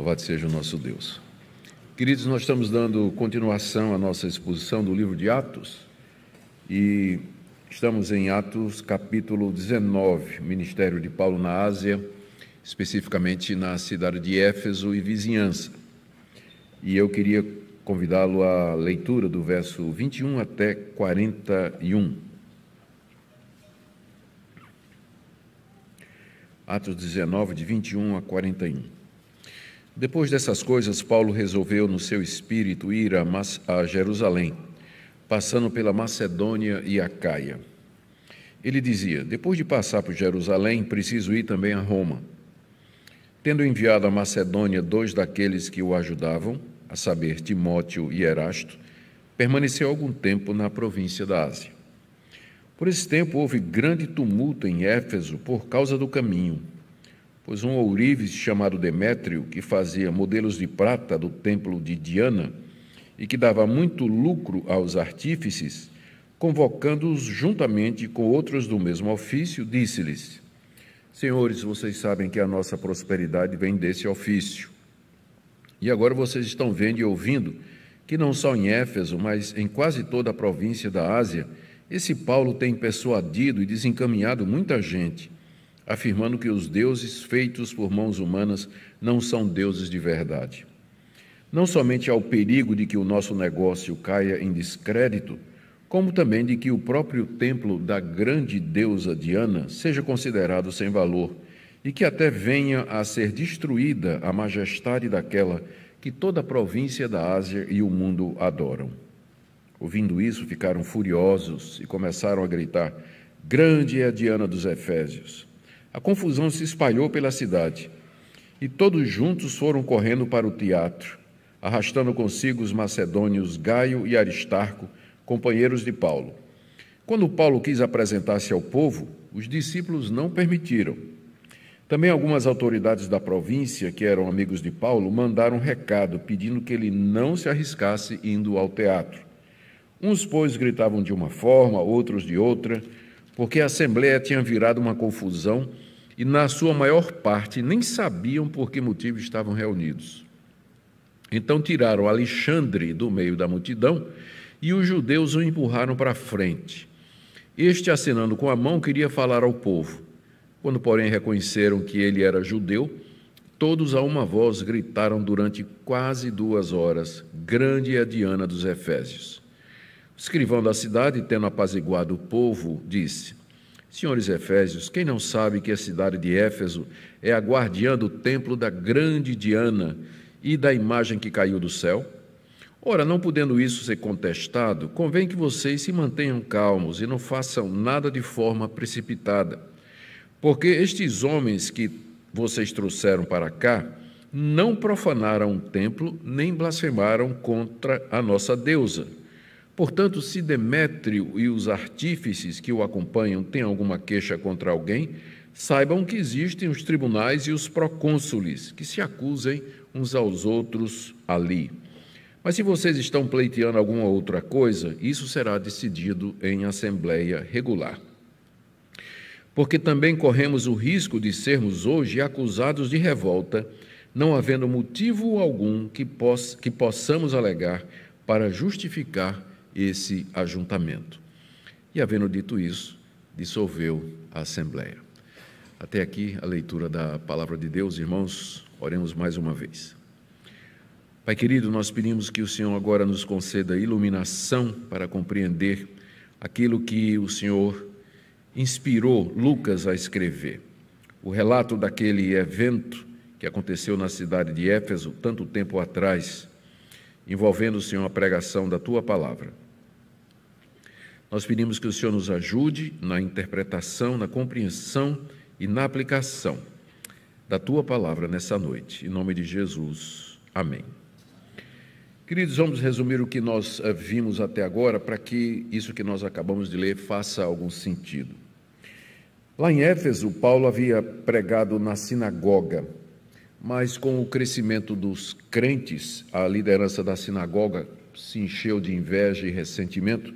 Louvado seja o nosso Deus. Queridos, nós estamos dando continuação à nossa exposição do livro de Atos e estamos em Atos capítulo 19, ministério de Paulo na Ásia, especificamente na cidade de Éfeso e vizinhança. E eu queria convidá-lo à leitura do verso 21 até 41. Atos 19, de 21 a 41. Depois dessas coisas, Paulo resolveu no seu espírito ir a, Jerusalém, passando pela Macedônia e a Caia. Ele dizia: Depois de passar por Jerusalém, preciso ir também a Roma. Tendo enviado à Macedônia dois daqueles que o ajudavam, a saber, Timóteo e Erasto, permaneceu algum tempo na província da Ásia. Por esse tempo houve grande tumulto em Éfeso por causa do caminho pois um ourives chamado Demétrio, que fazia modelos de prata do templo de Diana e que dava muito lucro aos artífices, convocando-os juntamente com outros do mesmo ofício, disse-lhes: Senhores, vocês sabem que a nossa prosperidade vem desse ofício. E agora vocês estão vendo e ouvindo que não só em Éfeso, mas em quase toda a província da Ásia, esse Paulo tem persuadido e desencaminhado muita gente afirmando que os deuses feitos por mãos humanas não são deuses de verdade. Não somente há o perigo de que o nosso negócio caia em descrédito, como também de que o próprio templo da grande deusa Diana seja considerado sem valor e que até venha a ser destruída a majestade daquela que toda a província da Ásia e o mundo adoram. Ouvindo isso, ficaram furiosos e começaram a gritar: Grande é a Diana dos Efésios! A confusão se espalhou pela cidade e todos juntos foram correndo para o teatro, arrastando consigo os macedônios Gaio e Aristarco, companheiros de Paulo. Quando Paulo quis apresentar-se ao povo, os discípulos não permitiram. Também algumas autoridades da província, que eram amigos de Paulo, mandaram um recado pedindo que ele não se arriscasse indo ao teatro. Uns, pois, gritavam de uma forma, outros de outra porque a Assembleia tinha virado uma confusão e, na sua maior parte, nem sabiam por que motivo estavam reunidos. Então tiraram Alexandre do meio da multidão e os judeus o empurraram para frente. Este, assinando com a mão, queria falar ao povo. Quando, porém, reconheceram que ele era judeu, todos a uma voz gritaram durante quase duas horas: Grande é a Diana dos Efésios escrivão da cidade, tendo apaziguado o povo, disse: Senhores Efésios, quem não sabe que a cidade de Éfeso é a guardiã do templo da grande Diana e da imagem que caiu do céu? Ora, não podendo isso ser contestado, convém que vocês se mantenham calmos e não façam nada de forma precipitada. Porque estes homens que vocês trouxeram para cá não profanaram o templo nem blasfemaram contra a nossa deusa. Portanto, se Demétrio e os artífices que o acompanham têm alguma queixa contra alguém, saibam que existem os tribunais e os procônsules, que se acusem uns aos outros ali. Mas se vocês estão pleiteando alguma outra coisa, isso será decidido em assembleia regular. Porque também corremos o risco de sermos hoje acusados de revolta, não havendo motivo algum que, poss que possamos alegar para justificar esse ajuntamento. E, havendo dito isso, dissolveu a Assembleia. Até aqui a leitura da palavra de Deus, irmãos, oremos mais uma vez. Pai querido, nós pedimos que o Senhor agora nos conceda iluminação para compreender aquilo que o Senhor inspirou Lucas a escrever. O relato daquele evento que aconteceu na cidade de Éfeso tanto tempo atrás envolvendo, Senhor, a pregação da tua palavra. Nós pedimos que o Senhor nos ajude na interpretação, na compreensão e na aplicação da tua palavra nessa noite. Em nome de Jesus. Amém. Queridos, vamos resumir o que nós eh, vimos até agora para que isso que nós acabamos de ler faça algum sentido. Lá em Éfeso, Paulo havia pregado na sinagoga mas com o crescimento dos crentes, a liderança da sinagoga se encheu de inveja e ressentimento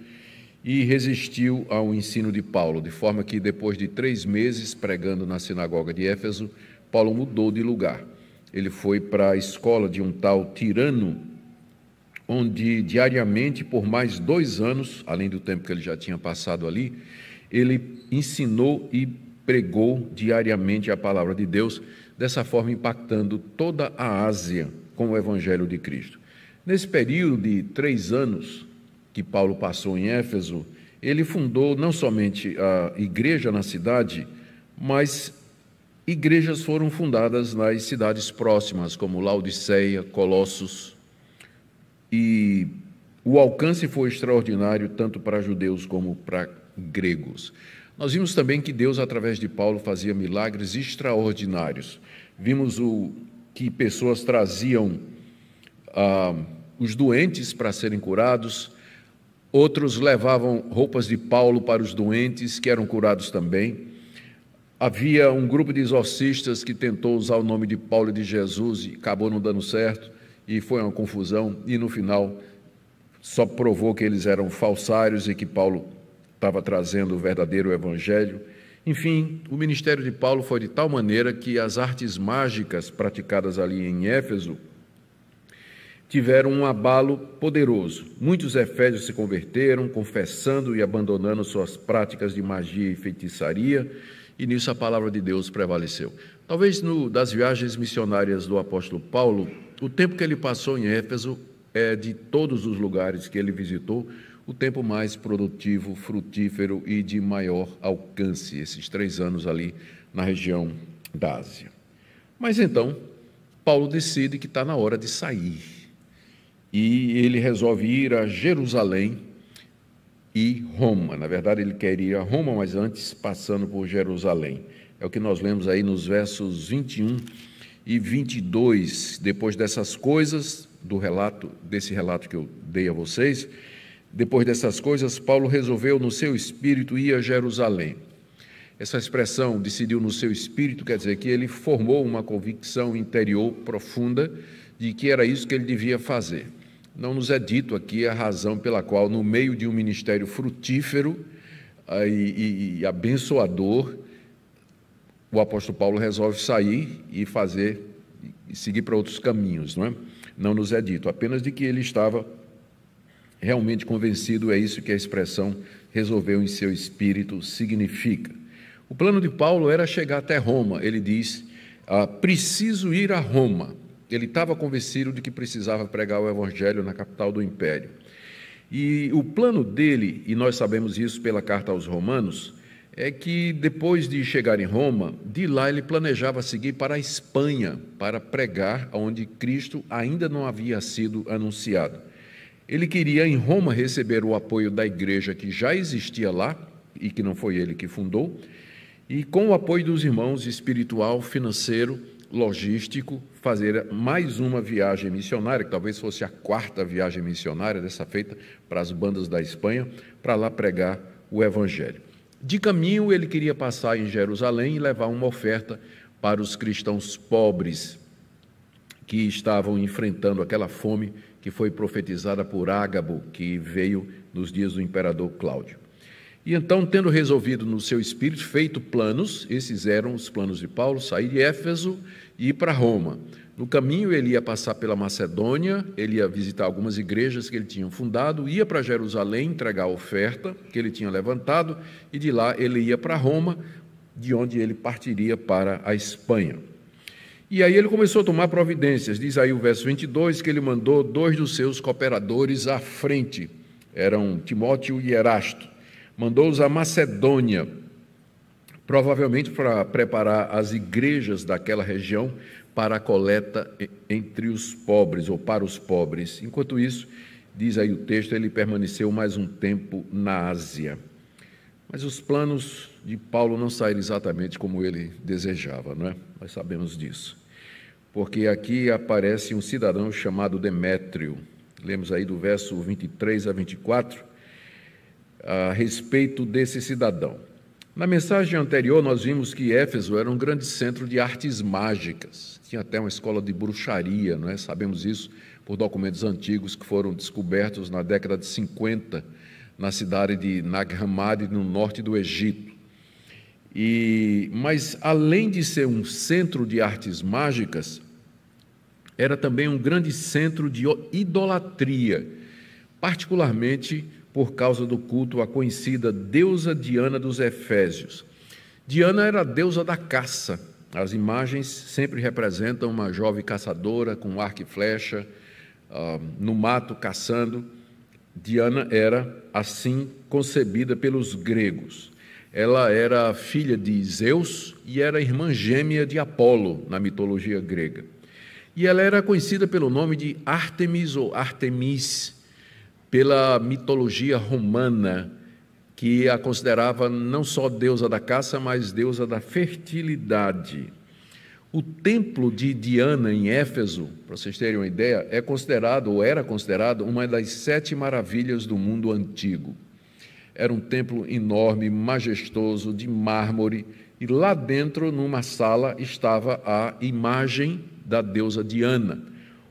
e resistiu ao ensino de Paulo, de forma que, depois de três meses pregando na sinagoga de Éfeso, Paulo mudou de lugar. Ele foi para a escola de um tal Tirano, onde diariamente, por mais dois anos, além do tempo que ele já tinha passado ali, ele ensinou e pregou diariamente a palavra de Deus dessa forma impactando toda a Ásia com o Evangelho de Cristo. Nesse período de três anos que Paulo passou em Éfeso, ele fundou não somente a igreja na cidade, mas igrejas foram fundadas nas cidades próximas, como Laodiceia, Colossos, e o alcance foi extraordinário tanto para judeus como para gregos. Nós vimos também que Deus, através de Paulo, fazia milagres extraordinários. Vimos o que pessoas traziam ah, os doentes para serem curados, outros levavam roupas de Paulo para os doentes, que eram curados também. Havia um grupo de exorcistas que tentou usar o nome de Paulo e de Jesus e acabou não dando certo, e foi uma confusão, e no final só provou que eles eram falsários e que Paulo estava trazendo o verdadeiro evangelho. Enfim, o ministério de Paulo foi de tal maneira que as artes mágicas praticadas ali em Éfeso tiveram um abalo poderoso. Muitos efésios se converteram, confessando e abandonando suas práticas de magia e feitiçaria, e nisso a palavra de Deus prevaleceu. Talvez no, das viagens missionárias do apóstolo Paulo, o tempo que ele passou em Éfeso é de todos os lugares que ele visitou, o tempo mais produtivo, frutífero e de maior alcance, esses três anos ali na região da Ásia. Mas então, Paulo decide que está na hora de sair. E ele resolve ir a Jerusalém e Roma. Na verdade, ele quer ir a Roma, mas antes passando por Jerusalém. É o que nós lemos aí nos versos 21 e 22. Depois dessas coisas, do relato, desse relato que eu dei a vocês, depois dessas coisas, Paulo resolveu no seu espírito ir a Jerusalém. Essa expressão decidiu no seu espírito, quer dizer que ele formou uma convicção interior profunda de que era isso que ele devia fazer. Não nos é dito aqui a razão pela qual, no meio de um ministério frutífero eh, e, e, e abençoador, o apóstolo Paulo resolve sair e fazer e seguir para outros caminhos, não é? Não nos é dito, apenas de que ele estava realmente convencido, é isso que a expressão resolveu em seu espírito significa. O plano de Paulo era chegar até Roma, ele diz: ah, preciso ir a Roma. Ele estava convencido de que precisava pregar o evangelho na capital do império. E o plano dele, e nós sabemos isso pela carta aos Romanos, é que depois de chegar em Roma, de lá ele planejava seguir para a Espanha para pregar onde Cristo ainda não havia sido anunciado. Ele queria em Roma receber o apoio da igreja que já existia lá e que não foi ele que fundou, e com o apoio dos irmãos espiritual, financeiro, logístico, fazer mais uma viagem missionária, que talvez fosse a quarta viagem missionária dessa feita para as bandas da Espanha, para lá pregar o evangelho. De caminho, ele queria passar em Jerusalém e levar uma oferta para os cristãos pobres que estavam enfrentando aquela fome que foi profetizada por Ágabo, que veio nos dias do imperador Cláudio. E então, tendo resolvido no seu espírito, feito planos, esses eram os planos de Paulo, sair de Éfeso e ir para Roma. No caminho, ele ia passar pela Macedônia, ele ia visitar algumas igrejas que ele tinha fundado, ia para Jerusalém entregar a oferta que ele tinha levantado, e de lá ele ia para Roma, de onde ele partiria para a Espanha. E aí ele começou a tomar providências. Diz aí o verso 22 que ele mandou dois dos seus cooperadores à frente, eram Timóteo e Erasto. Mandou-os à Macedônia, provavelmente para preparar as igrejas daquela região para a coleta entre os pobres ou para os pobres. Enquanto isso, diz aí o texto, ele permaneceu mais um tempo na Ásia. Mas os planos de Paulo não saíram exatamente como ele desejava, não é? Nós sabemos disso porque aqui aparece um cidadão chamado Demétrio. Lemos aí do verso 23 a 24 a respeito desse cidadão. Na mensagem anterior, nós vimos que Éfeso era um grande centro de artes mágicas. Tinha até uma escola de bruxaria, não é? Sabemos isso por documentos antigos que foram descobertos na década de 50 na cidade de Nag Hammadi, no norte do Egito. E mas além de ser um centro de artes mágicas, era também um grande centro de idolatria, particularmente por causa do culto à conhecida deusa Diana dos Efésios. Diana era a deusa da caça. As imagens sempre representam uma jovem caçadora com arco e flecha, ah, no mato caçando. Diana era assim concebida pelos gregos. Ela era filha de Zeus e era irmã gêmea de Apolo na mitologia grega e ela era conhecida pelo nome de Artemis ou Artemis, pela mitologia romana, que a considerava não só deusa da caça, mas deusa da fertilidade. O templo de Diana em Éfeso, para vocês terem uma ideia, é considerado ou era considerado uma das sete maravilhas do mundo antigo. Era um templo enorme, majestoso, de mármore, e lá dentro, numa sala, estava a imagem da deusa Diana,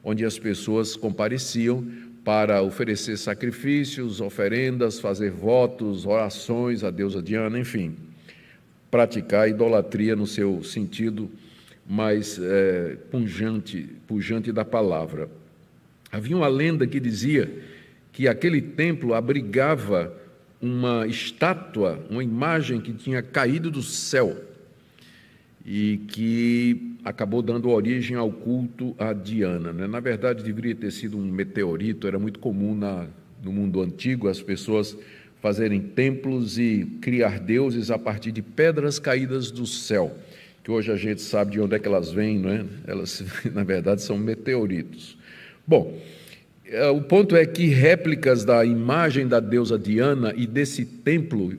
onde as pessoas compareciam para oferecer sacrifícios, oferendas, fazer votos, orações à deusa Diana, enfim, praticar idolatria no seu sentido mais é, pungente, pujante da palavra. Havia uma lenda que dizia que aquele templo abrigava uma estátua, uma imagem que tinha caído do céu e que acabou dando origem ao culto a Diana. Né? Na verdade, deveria ter sido um meteorito, era muito comum na, no mundo antigo as pessoas fazerem templos e criar deuses a partir de pedras caídas do céu, que hoje a gente sabe de onde é que elas vêm, não é? Elas, na verdade, são meteoritos. Bom, eh, o ponto é que réplicas da imagem da deusa Diana e desse templo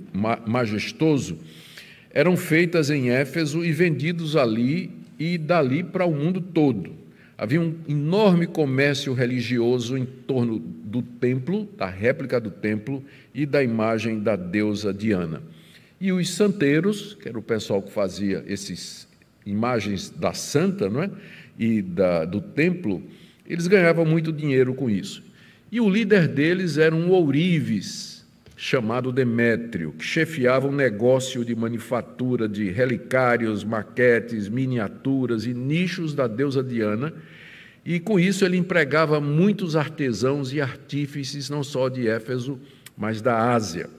majestoso eram feitas em Éfeso e vendidos ali e dali para o mundo todo. Havia um enorme comércio religioso em torno do templo, da réplica do templo e da imagem da deusa Diana. E os santeiros, que era o pessoal que fazia essas imagens da santa não é? e da, do templo, eles ganhavam muito dinheiro com isso. E o líder deles era um ourives, chamado Demétrio, que chefiava um negócio de manufatura de relicários, maquetes, miniaturas e nichos da deusa Diana, e com isso ele empregava muitos artesãos e artífices, não só de Éfeso, mas da Ásia.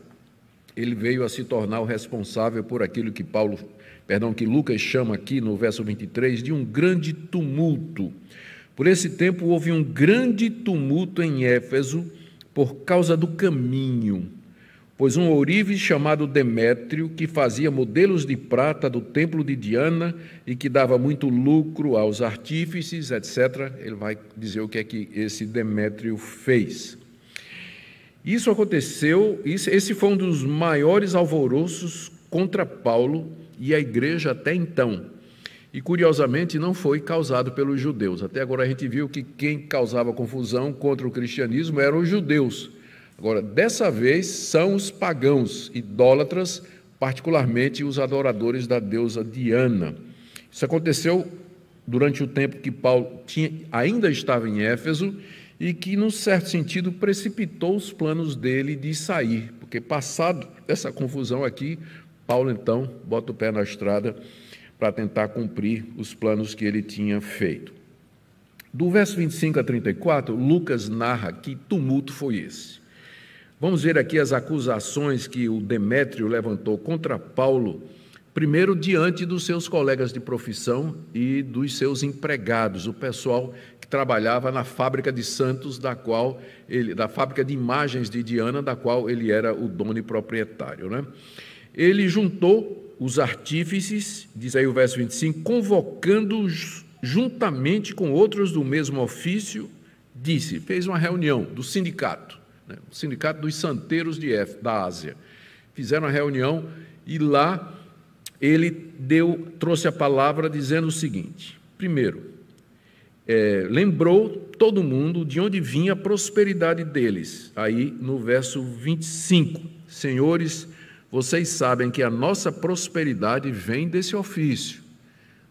Ele veio a se tornar o responsável por aquilo que Paulo, perdão, que Lucas chama aqui no verso 23 de um grande tumulto. Por esse tempo houve um grande tumulto em Éfeso por causa do caminho pois um ourives chamado Demétrio, que fazia modelos de prata do templo de Diana e que dava muito lucro aos artífices, etc., ele vai dizer o que é que esse Demétrio fez. Isso aconteceu, esse foi um dos maiores alvoroços contra Paulo e a igreja até então. E curiosamente não foi causado pelos judeus. Até agora a gente viu que quem causava confusão contra o cristianismo eram os judeus. Agora, dessa vez, são os pagãos, idólatras, particularmente os adoradores da deusa Diana. Isso aconteceu durante o tempo que Paulo tinha, ainda estava em Éfeso e que, num certo sentido, precipitou os planos dele de sair, porque, passado essa confusão aqui, Paulo então bota o pé na estrada para tentar cumprir os planos que ele tinha feito. Do verso 25 a 34, Lucas narra que tumulto foi esse. Vamos ver aqui as acusações que o Demétrio levantou contra Paulo, primeiro diante dos seus colegas de profissão e dos seus empregados, o pessoal que trabalhava na fábrica de Santos, da qual ele, da fábrica de imagens de Diana, da qual ele era o dono e proprietário, né? Ele juntou os artífices, diz aí o verso 25, convocando-os juntamente com outros do mesmo ofício, disse, fez uma reunião do sindicato né, o Sindicato dos Santeiros de F, da Ásia. Fizeram a reunião e lá ele deu, trouxe a palavra dizendo o seguinte: primeiro, é, lembrou todo mundo de onde vinha a prosperidade deles. Aí no verso 25, senhores, vocês sabem que a nossa prosperidade vem desse ofício.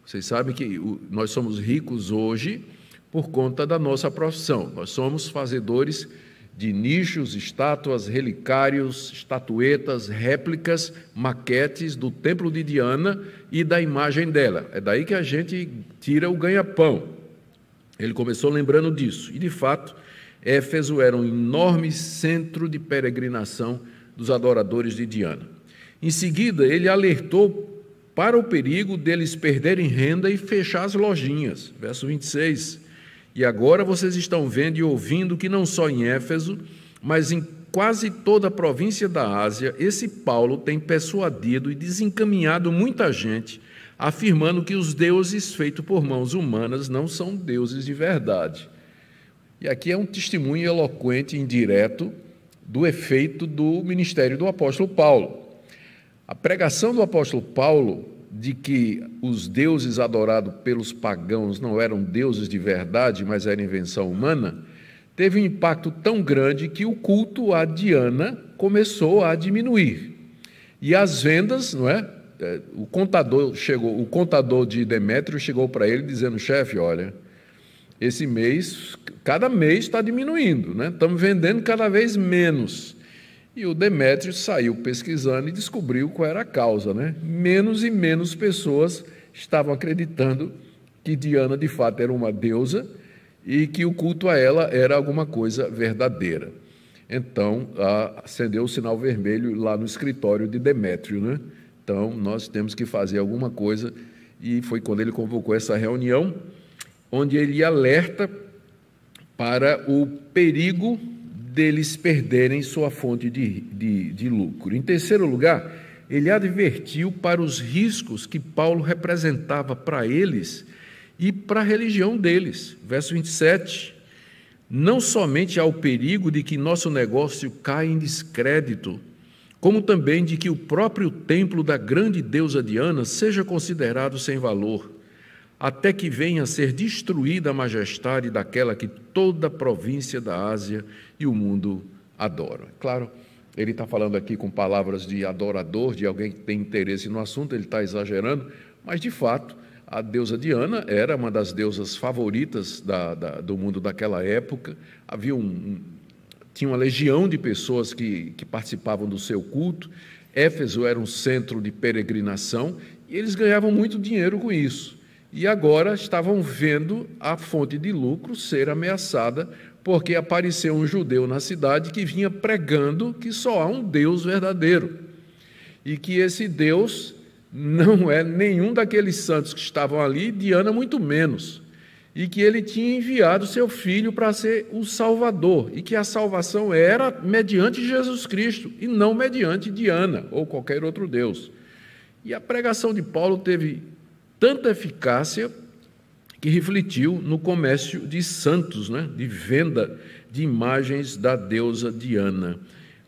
Vocês sabem que nós somos ricos hoje por conta da nossa profissão. Nós somos fazedores de nichos, estátuas, relicários, estatuetas, réplicas, maquetes do templo de Diana e da imagem dela. É daí que a gente tira o ganha-pão. Ele começou lembrando disso. E de fato, Éfeso era um enorme centro de peregrinação dos adoradores de Diana. Em seguida, ele alertou para o perigo deles perderem renda e fechar as lojinhas. Verso 26. E agora vocês estão vendo e ouvindo que não só em Éfeso, mas em quase toda a província da Ásia, esse Paulo tem persuadido e desencaminhado muita gente, afirmando que os deuses feitos por mãos humanas não são deuses de verdade. E aqui é um testemunho eloquente, indireto, do efeito do ministério do apóstolo Paulo. A pregação do apóstolo Paulo de que os deuses adorados pelos pagãos não eram deuses de verdade, mas era invenção humana, teve um impacto tão grande que o culto a Diana começou a diminuir. E as vendas, não é? é? O contador chegou, o contador de Demétrio chegou para ele dizendo: "Chefe, olha, esse mês, cada mês está diminuindo, né? Estamos vendendo cada vez menos. E o Demétrio saiu pesquisando e descobriu qual era a causa. Né? Menos e menos pessoas estavam acreditando que Diana de fato era uma deusa e que o culto a ela era alguma coisa verdadeira. Então, acendeu o sinal vermelho lá no escritório de Demétrio. Né? Então, nós temos que fazer alguma coisa. E foi quando ele convocou essa reunião, onde ele alerta para o perigo deles perderem sua fonte de, de, de lucro. Em terceiro lugar, ele advertiu para os riscos que Paulo representava para eles e para a religião deles. Verso 27. Não somente há o perigo de que nosso negócio caia em descrédito, como também de que o próprio templo da grande deusa Diana seja considerado sem valor até que venha a ser destruída a majestade daquela que toda a província da Ásia e o mundo adoram. Claro, ele está falando aqui com palavras de adorador, de alguém que tem interesse no assunto, ele está exagerando, mas de fato, a deusa Diana era uma das deusas favoritas da, da, do mundo daquela época. Havia um, tinha uma legião de pessoas que, que participavam do seu culto. Éfeso era um centro de peregrinação e eles ganhavam muito dinheiro com isso e agora estavam vendo a fonte de lucro ser ameaçada, porque apareceu um judeu na cidade que vinha pregando que só há um Deus verdadeiro e que esse Deus não é nenhum daqueles santos que estavam ali, Diana muito menos, e que ele tinha enviado seu filho para ser o Salvador, e que a salvação era mediante Jesus Cristo e não mediante Diana ou qualquer outro Deus. E a pregação de Paulo teve tanta eficácia que refletiu no comércio de santos, né, de venda de imagens da deusa Diana.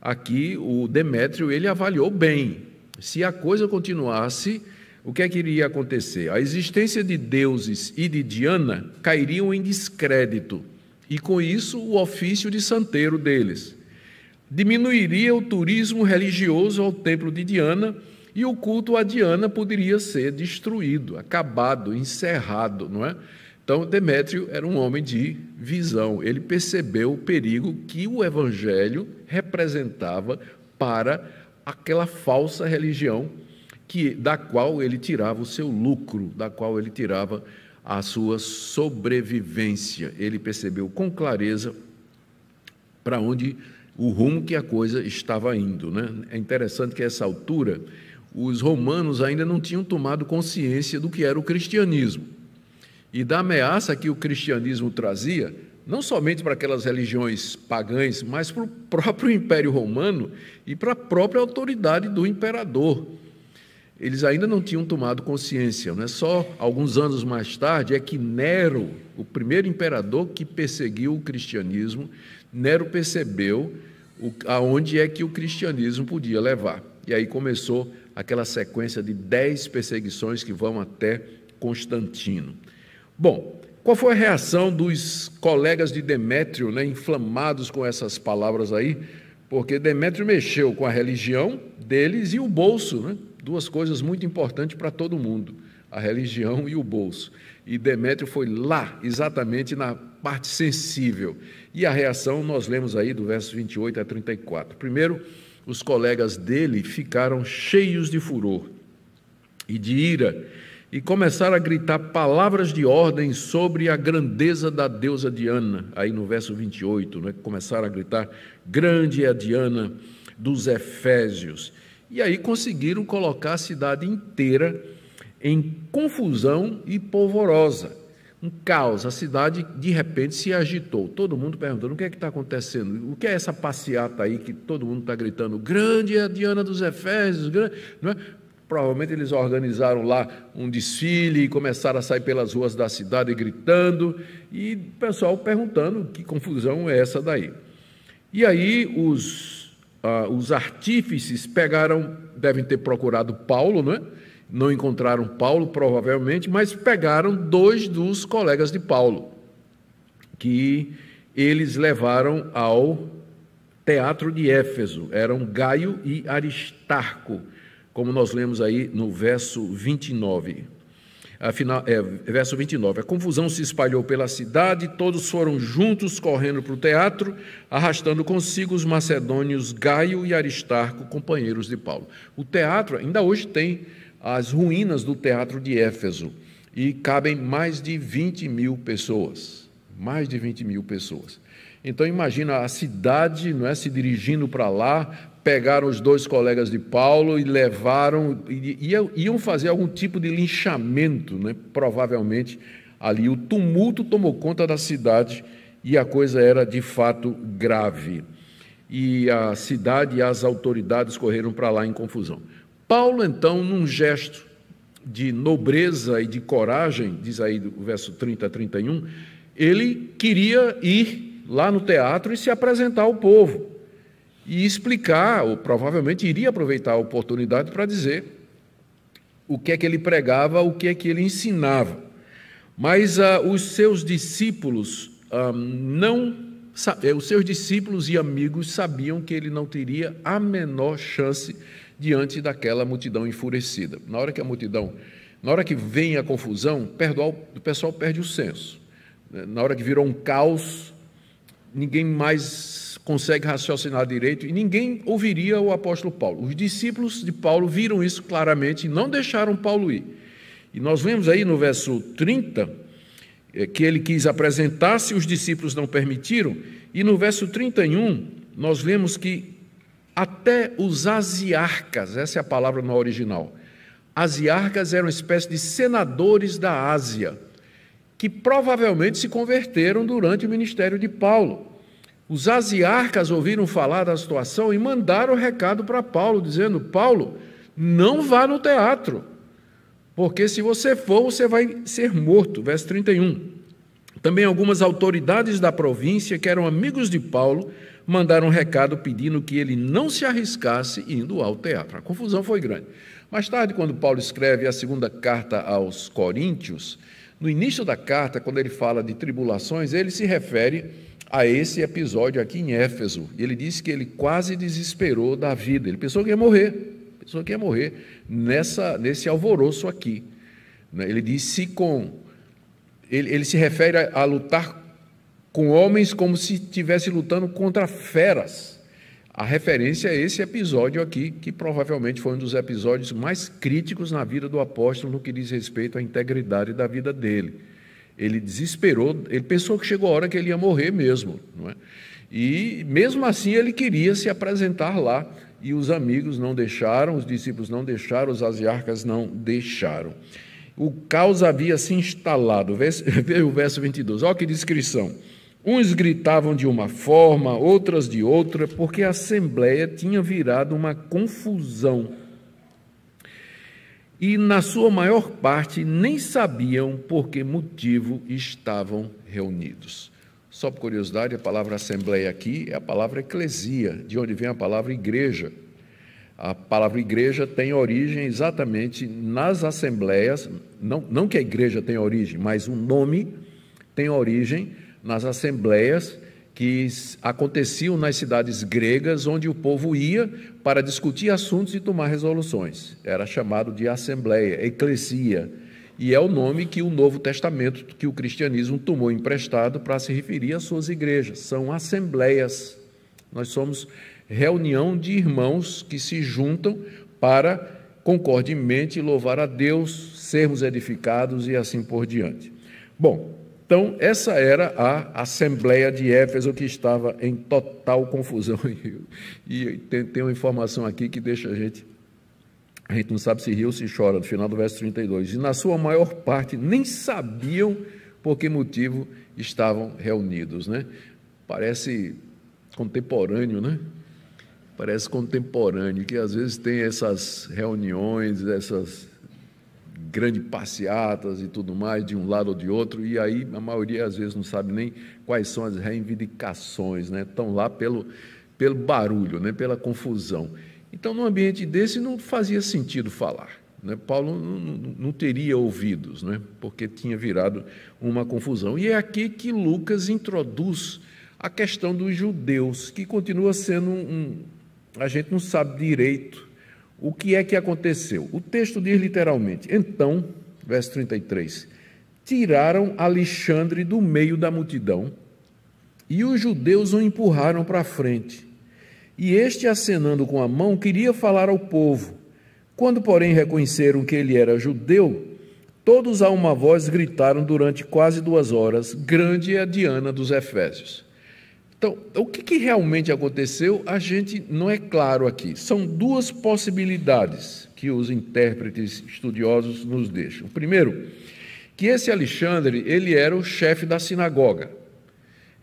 Aqui o Demétrio ele avaliou bem. Se a coisa continuasse, o que é que iria acontecer? A existência de deuses e de Diana cairiam em descrédito, e com isso o ofício de santeiro deles. Diminuiria o turismo religioso ao templo de Diana, e o culto a Diana poderia ser destruído, acabado, encerrado, não é? Então, Demétrio era um homem de visão. Ele percebeu o perigo que o evangelho representava para aquela falsa religião que da qual ele tirava o seu lucro, da qual ele tirava a sua sobrevivência. Ele percebeu com clareza para onde o rumo que a coisa estava indo, né? É interessante que a essa altura os romanos ainda não tinham tomado consciência do que era o cristianismo e da ameaça que o cristianismo trazia, não somente para aquelas religiões pagãs, mas para o próprio Império Romano e para a própria autoridade do imperador. Eles ainda não tinham tomado consciência, não é só alguns anos mais tarde é que Nero, o primeiro imperador que perseguiu o cristianismo, Nero percebeu o, aonde é que o cristianismo podia levar. E aí começou aquela sequência de dez perseguições que vão até Constantino. Bom, qual foi a reação dos colegas de Demétrio, né, inflamados com essas palavras aí? Porque Demétrio mexeu com a religião deles e o bolso, né? duas coisas muito importantes para todo mundo: a religião e o bolso. E Demétrio foi lá, exatamente na parte sensível. E a reação nós lemos aí do verso 28 a 34. Primeiro, os colegas dele ficaram cheios de furor e de ira e começaram a gritar palavras de ordem sobre a grandeza da deusa Diana. Aí no verso 28, né, começaram a gritar: Grande é a Diana dos Efésios. E aí conseguiram colocar a cidade inteira em confusão e polvorosa um caos. A cidade, de repente, se agitou. Todo mundo perguntando o que é que está acontecendo, o que é essa passeata aí que todo mundo está gritando, grande é a Diana dos Efésios, grande. Não é? Provavelmente eles organizaram lá um desfile e começaram a sair pelas ruas da cidade gritando, e o pessoal perguntando que confusão é essa daí. E aí os, ah, os artífices pegaram, devem ter procurado Paulo, não é? Não encontraram Paulo, provavelmente, mas pegaram dois dos colegas de Paulo, que eles levaram ao teatro de Éfeso. Eram Gaio e Aristarco, como nós lemos aí no verso 29. Afinal, é, verso 29. A confusão se espalhou pela cidade, todos foram juntos correndo para o teatro, arrastando consigo os macedônios Gaio e Aristarco, companheiros de Paulo. O teatro ainda hoje tem as ruínas do teatro de Éfeso e cabem mais de 20 mil pessoas. Mais de 20 mil pessoas. Então imagina a cidade não é, se dirigindo para lá, pegaram os dois colegas de Paulo e levaram, e, iam fazer algum tipo de linchamento, né? provavelmente ali. O tumulto tomou conta da cidade e a coisa era de fato grave. E a cidade e as autoridades correram para lá em confusão. Paulo, então, num gesto de nobreza e de coragem, diz aí o verso 30 a 31, ele queria ir lá no teatro e se apresentar ao povo e explicar, ou provavelmente iria aproveitar a oportunidade para dizer o que é que ele pregava, o que é que ele ensinava. Mas ah, os seus discípulos ah, não eh, os seus discípulos e amigos sabiam que ele não teria a menor chance de diante daquela multidão enfurecida. Na hora que a multidão, na hora que vem a confusão, o pessoal perde o senso. Né? Na hora que virou um caos, ninguém mais consegue raciocinar direito e ninguém ouviria o apóstolo Paulo. Os discípulos de Paulo viram isso claramente e não deixaram Paulo ir. E nós vemos aí no verso 30 é, que ele quis apresentar-se, os discípulos não permitiram, e no verso 31 nós vemos que até os asiarcas, essa é a palavra no original. Asiarcas eram uma espécie de senadores da Ásia, que provavelmente se converteram durante o ministério de Paulo. Os asiarcas ouviram falar da situação e mandaram o recado para Paulo, dizendo: Paulo, não vá no teatro, porque se você for, você vai ser morto. Verso 31. Também algumas autoridades da província, que eram amigos de Paulo, mandaram um recado pedindo que ele não se arriscasse indo ao teatro. A confusão foi grande. Mais tarde, quando Paulo escreve a segunda carta aos Coríntios, no início da carta, quando ele fala de tribulações, ele se refere a esse episódio aqui em Éfeso. Ele diz que ele quase desesperou da vida, ele pensou que ia morrer, pensou que ia morrer nessa, nesse alvoroço aqui. Né? Ele disse se com. Ele, ele se refere a, a lutar com homens como se estivesse lutando contra feras. A referência é esse episódio aqui, que provavelmente foi um dos episódios mais críticos na vida do apóstolo no que diz respeito à integridade da vida dele. Ele desesperou, ele pensou que chegou a hora que ele ia morrer mesmo, não é? E mesmo assim ele queria se apresentar lá e os amigos não deixaram, os discípulos não deixaram, os asiarcas não deixaram. O caos havia se instalado. O verso 22, olha que descrição. Uns gritavam de uma forma, outras de outra, porque a assembleia tinha virado uma confusão. E, na sua maior parte, nem sabiam por que motivo estavam reunidos. Só por curiosidade, a palavra assembleia aqui é a palavra eclesia, de onde vem a palavra igreja. A palavra igreja tem origem exatamente nas assembleias, não, não que a igreja tenha origem, mas o nome tem origem nas assembleias que aconteciam nas cidades gregas, onde o povo ia para discutir assuntos e tomar resoluções. Era chamado de assembleia, eclesia, e é o nome que o Novo Testamento, que o cristianismo tomou emprestado para se referir às suas igrejas. São assembleias. Nós somos reunião de irmãos que se juntam para concordemente louvar a Deus, sermos edificados e assim por diante. Bom, então, essa era a assembleia de Éfeso que estava em total confusão. E tem, tem uma informação aqui que deixa a gente. A gente não sabe se riu ou se chora, no final do verso 32. E na sua maior parte nem sabiam por que motivo estavam reunidos. Né? Parece contemporâneo, né? Parece contemporâneo, que às vezes tem essas reuniões, essas grandes passeatas e tudo mais, de um lado ou de outro, e aí a maioria às vezes não sabe nem quais são as reivindicações, né? estão lá pelo, pelo barulho, né? pela confusão. Então, num ambiente desse, não fazia sentido falar. Né? Paulo não, não, não teria ouvidos, né? porque tinha virado uma confusão. E é aqui que Lucas introduz a questão dos judeus, que continua sendo um, um a gente não sabe direito o que é que aconteceu? O texto diz literalmente: Então, verso 33, tiraram Alexandre do meio da multidão e os judeus o empurraram para frente. E este, acenando com a mão, queria falar ao povo. Quando, porém, reconheceram que ele era judeu, todos a uma voz gritaram durante quase duas horas: Grande é a Diana dos Efésios. Então, o que, que realmente aconteceu, a gente não é claro aqui. São duas possibilidades que os intérpretes estudiosos nos deixam. Primeiro, que esse Alexandre, ele era o chefe da sinagoga.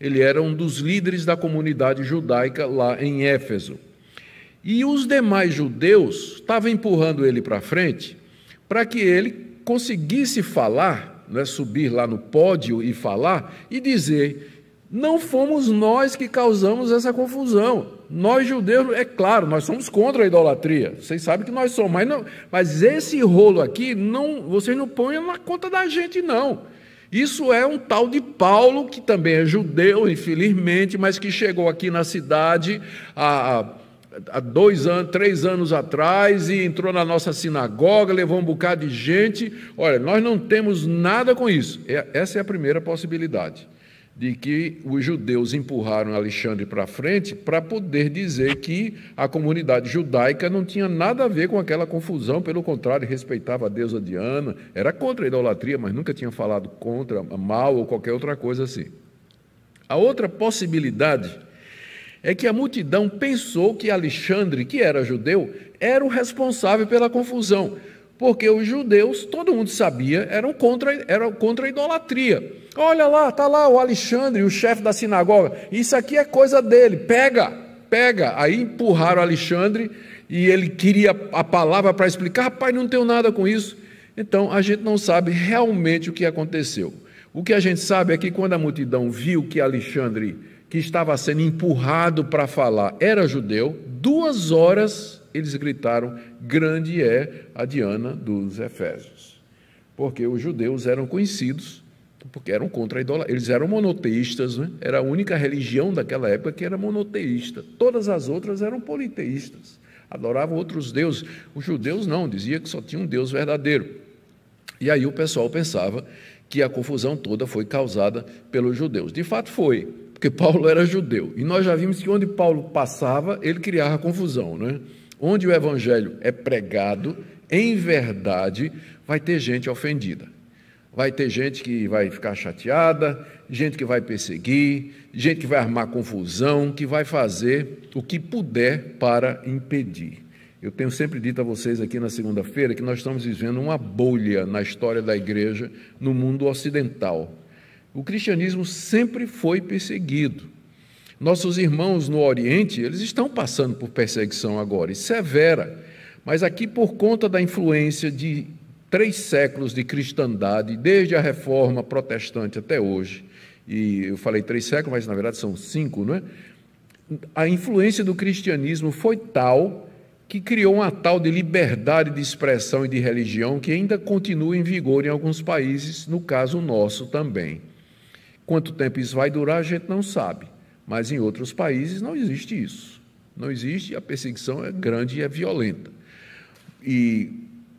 Ele era um dos líderes da comunidade judaica lá em Éfeso. E os demais judeus estavam empurrando ele para frente para que ele conseguisse falar, né, subir lá no pódio e falar e dizer não fomos nós que causamos essa confusão. Nós judeus, é claro, nós somos contra a idolatria. Vocês sabem que nós somos, mas, não, mas esse rolo aqui não, vocês não põem na conta da gente não. Isso é um tal de Paulo que também é judeu, infelizmente, mas que chegou aqui na cidade há dois anos, três anos atrás e entrou na nossa sinagoga, levou um bocado de gente. Olha, nós não temos nada com isso. É, essa é a primeira possibilidade de que os judeus empurraram Alexandre para frente para poder dizer que a comunidade judaica não tinha nada a ver com aquela confusão, pelo contrário, respeitava a deusa Diana, era contra a idolatria, mas nunca tinha falado contra mal ou qualquer outra coisa assim. A outra possibilidade é que a multidão pensou que Alexandre, que era judeu, era o responsável pela confusão porque os judeus, todo mundo sabia, eram contra, eram contra a idolatria. Olha lá, tá lá o Alexandre, o chefe da sinagoga. Isso aqui é coisa dele. Pega, pega. Aí empurraram Alexandre e ele queria a palavra para explicar. Rapaz, não tenho nada com isso. Então a gente não sabe realmente o que aconteceu. O que a gente sabe é que quando a multidão viu que Alexandre, que estava sendo empurrado para falar, era judeu, duas horas eles gritaram: Grande é a Diana dos Efésios. Porque os judeus eram conhecidos, porque eram contra a idolatria. Eles eram monoteístas, né? era a única religião daquela época que era monoteísta. Todas as outras eram politeístas, adoravam outros deuses. Os judeus não, dizia que só tinha um Deus verdadeiro. E aí o pessoal pensava que a confusão toda foi causada pelos judeus. De fato foi, porque Paulo era judeu. E nós já vimos que onde Paulo passava, ele criava confusão, né? onde o evangelho é pregado em verdade, vai ter gente ofendida. Vai ter gente que vai ficar chateada, gente que vai perseguir, gente que vai armar confusão, que vai fazer o que puder para impedir. Eu tenho sempre dito a vocês aqui na segunda-feira que nós estamos vivendo uma bolha na história da igreja no mundo ocidental. O cristianismo sempre foi perseguido. Nossos irmãos no Oriente, eles estão passando por perseguição agora, e severa. É mas aqui, por conta da influência de três séculos de cristandade, desde a reforma protestante até hoje, e eu falei três séculos, mas na verdade são cinco, não é? A influência do cristianismo foi tal que criou uma tal de liberdade de expressão e de religião que ainda continua em vigor em alguns países, no caso nosso também. Quanto tempo isso vai durar, a gente não sabe. Mas em outros países não existe isso. Não existe, a perseguição é grande e é violenta. E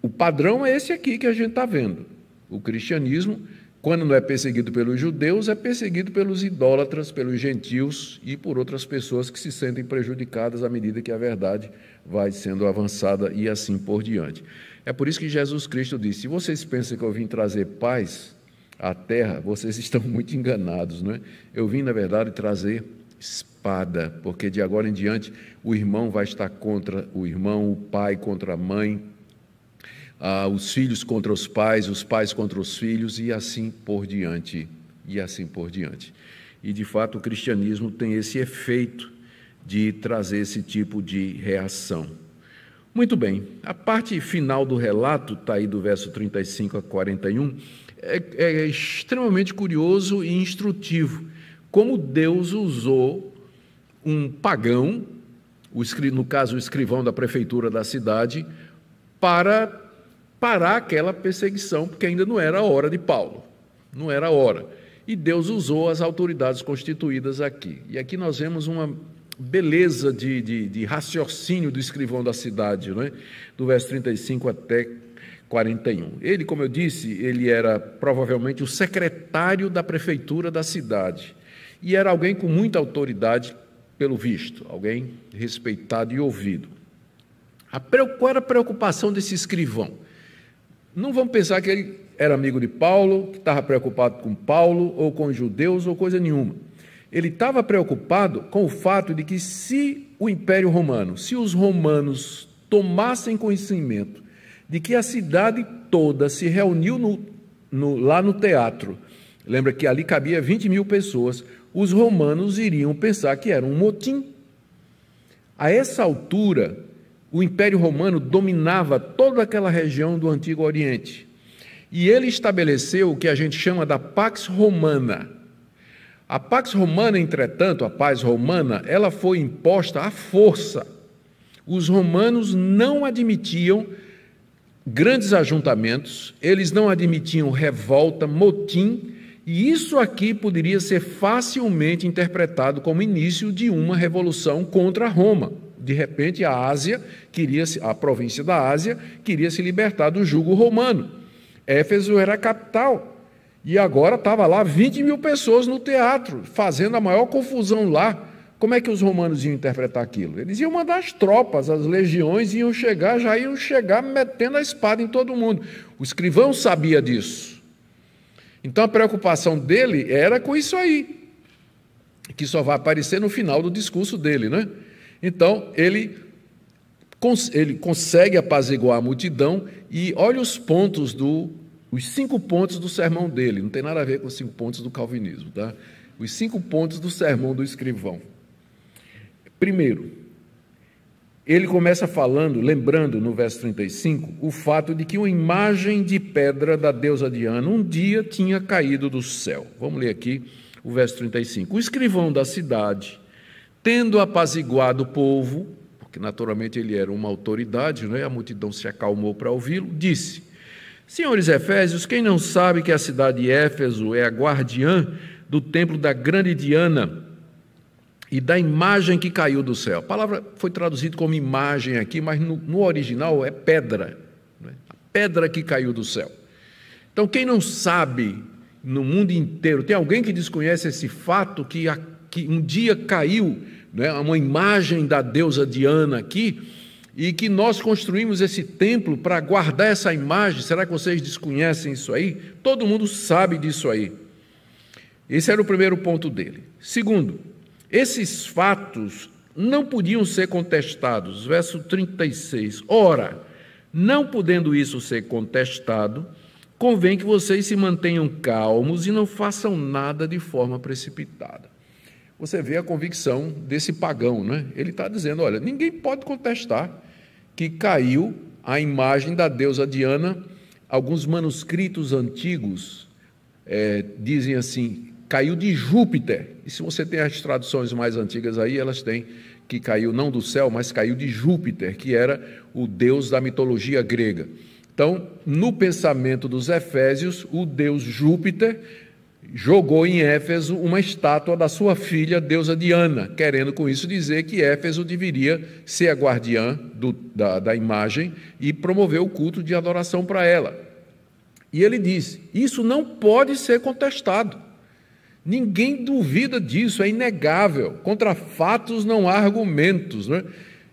o padrão é esse aqui que a gente está vendo. O cristianismo, quando não é perseguido pelos judeus, é perseguido pelos idólatras, pelos gentios e por outras pessoas que se sentem prejudicadas à medida que a verdade vai sendo avançada e assim por diante. É por isso que Jesus Cristo disse: se vocês pensam que eu vim trazer paz, a terra, vocês estão muito enganados, não é? Eu vim, na verdade, trazer espada, porque de agora em diante o irmão vai estar contra o irmão, o pai contra a mãe, ah, os filhos contra os pais, os pais contra os filhos e assim por diante, e assim por diante. E de fato o cristianismo tem esse efeito de trazer esse tipo de reação. Muito bem, a parte final do relato está aí do verso 35 a 41 é, é extremamente curioso e instrutivo como Deus usou um pagão, no caso o escrivão da prefeitura da cidade, para parar aquela perseguição, porque ainda não era a hora de Paulo, não era a hora. E Deus usou as autoridades constituídas aqui. E aqui nós vemos uma beleza de, de, de raciocínio do escrivão da cidade, é? do verso 35 até 41. Ele, como eu disse, ele era provavelmente o secretário da prefeitura da cidade e era alguém com muita autoridade, pelo visto, alguém respeitado e ouvido. A, qual era a preocupação desse escrivão? Não vamos pensar que ele era amigo de Paulo, que estava preocupado com Paulo ou com os judeus ou coisa nenhuma. Ele estava preocupado com o fato de que se o Império Romano, se os romanos tomassem conhecimento de que a cidade toda se reuniu no, no, lá no teatro. Lembra que ali cabia 20 mil pessoas. Os romanos iriam pensar que era um motim. A essa altura, o Império Romano dominava toda aquela região do Antigo Oriente. E ele estabeleceu o que a gente chama da Pax Romana. A Pax Romana, entretanto, a paz romana, ela foi imposta à força. Os romanos não admitiam grandes ajuntamentos, eles não admitiam revolta, motim, e isso aqui poderia ser facilmente interpretado como início de uma revolução contra Roma. De repente, a Ásia queria a província da Ásia queria se libertar do jugo romano. Éfeso era a capital. E agora estava lá 20 mil pessoas no teatro, fazendo a maior confusão lá como é que os romanos iam interpretar aquilo? Eles iam mandar as tropas, as legiões iam chegar, já iam chegar metendo a espada em todo mundo. O escrivão sabia disso. Então a preocupação dele era com isso aí, que só vai aparecer no final do discurso dele, né? Então ele, ele consegue apaziguar a multidão e olha os pontos do, os cinco pontos do sermão dele. Não tem nada a ver com os cinco pontos do calvinismo, tá? Os cinco pontos do sermão do escrivão. Primeiro, ele começa falando, lembrando no verso 35, o fato de que uma imagem de pedra da deusa Diana um dia tinha caído do céu. Vamos ler aqui o verso 35. O escrivão da cidade, tendo apaziguado o povo, porque naturalmente ele era uma autoridade, né? a multidão se acalmou para ouvi-lo, disse: Senhores Efésios, quem não sabe que a cidade de Éfeso é a guardiã do templo da grande Diana, e da imagem que caiu do céu. A palavra foi traduzida como imagem aqui, mas no, no original é pedra, né? a pedra que caiu do céu. Então, quem não sabe no mundo inteiro, tem alguém que desconhece esse fato que, a, que um dia caiu né, uma imagem da deusa Diana aqui e que nós construímos esse templo para guardar essa imagem. Será que vocês desconhecem isso aí? Todo mundo sabe disso aí. Esse era o primeiro ponto dele. Segundo, esses fatos não podiam ser contestados. Verso 36. Ora, não podendo isso ser contestado, convém que vocês se mantenham calmos e não façam nada de forma precipitada. Você vê a convicção desse pagão, né? Ele está dizendo: olha, ninguém pode contestar que caiu a imagem da deusa Diana. Alguns manuscritos antigos é, dizem assim: caiu de Júpiter. E se você tem as traduções mais antigas aí, elas têm que caiu não do céu, mas caiu de Júpiter, que era o deus da mitologia grega. Então, no pensamento dos Efésios, o deus Júpiter jogou em Éfeso uma estátua da sua filha, deusa Diana, querendo com isso dizer que Éfeso deveria ser a guardiã do, da, da imagem e promover o culto de adoração para ela. E ele diz: isso não pode ser contestado. Ninguém duvida disso, é inegável. Contra fatos não há argumentos. Né?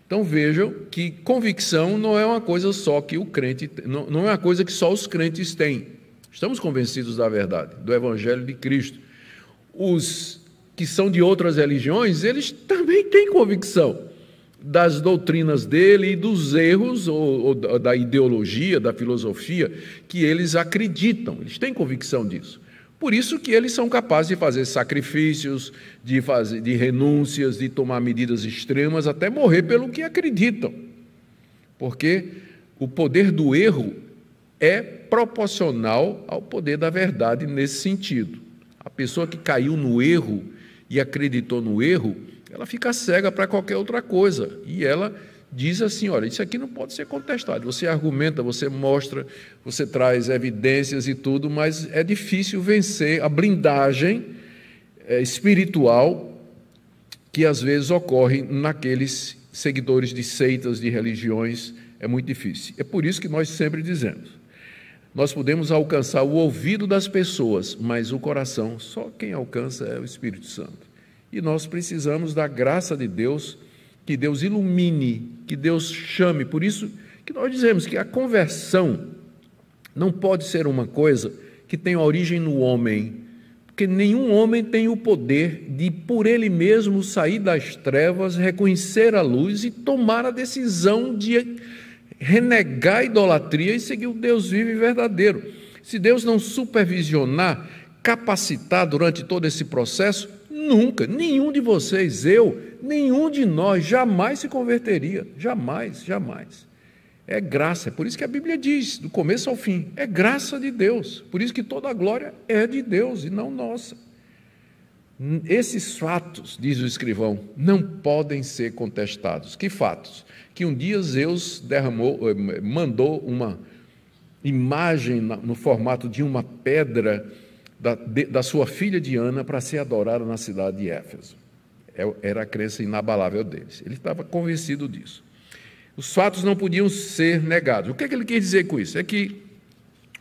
Então vejam que convicção não é uma coisa só que o crente, não, não é uma coisa que só os crentes têm. Estamos convencidos da verdade, do Evangelho de Cristo. Os que são de outras religiões, eles também têm convicção das doutrinas dele e dos erros ou, ou da ideologia, da filosofia que eles acreditam. Eles têm convicção disso. Por isso que eles são capazes de fazer sacrifícios, de, fazer, de renúncias, de tomar medidas extremas, até morrer pelo que acreditam. Porque o poder do erro é proporcional ao poder da verdade nesse sentido. A pessoa que caiu no erro e acreditou no erro, ela fica cega para qualquer outra coisa e ela diz assim: olha, isso aqui não pode ser contestado. Você argumenta, você mostra, você traz evidências e tudo, mas é difícil vencer a blindagem eh, espiritual que às vezes ocorre naqueles seguidores de seitas, de religiões. É muito difícil. É por isso que nós sempre dizemos. Nós podemos alcançar o ouvido das pessoas, mas o coração, só quem alcança é o Espírito Santo. E nós precisamos da graça de Deus que Deus ilumine, que Deus chame. Por isso que nós dizemos que a conversão não pode ser uma coisa que tem origem no homem, porque nenhum homem tem o poder de, por ele mesmo, sair das trevas, reconhecer a luz e tomar a decisão de renegar a idolatria e seguir o Deus vivo e verdadeiro. Se Deus não supervisionar, capacitar durante todo esse processo, Nunca, nenhum de vocês, eu, nenhum de nós jamais se converteria, jamais, jamais. É graça, é por isso que a Bíblia diz, do começo ao fim, é graça de Deus, por isso que toda a glória é de Deus e não nossa. Esses fatos, diz o escrivão, não podem ser contestados. Que fatos? Que um dia Zeus derramou, eh, mandou uma imagem no formato de uma pedra da, de, da sua filha Diana para ser adorada na cidade de Éfeso. É, era a crença inabalável deles. Ele estava convencido disso. Os fatos não podiam ser negados. O que, é que ele quis dizer com isso? É que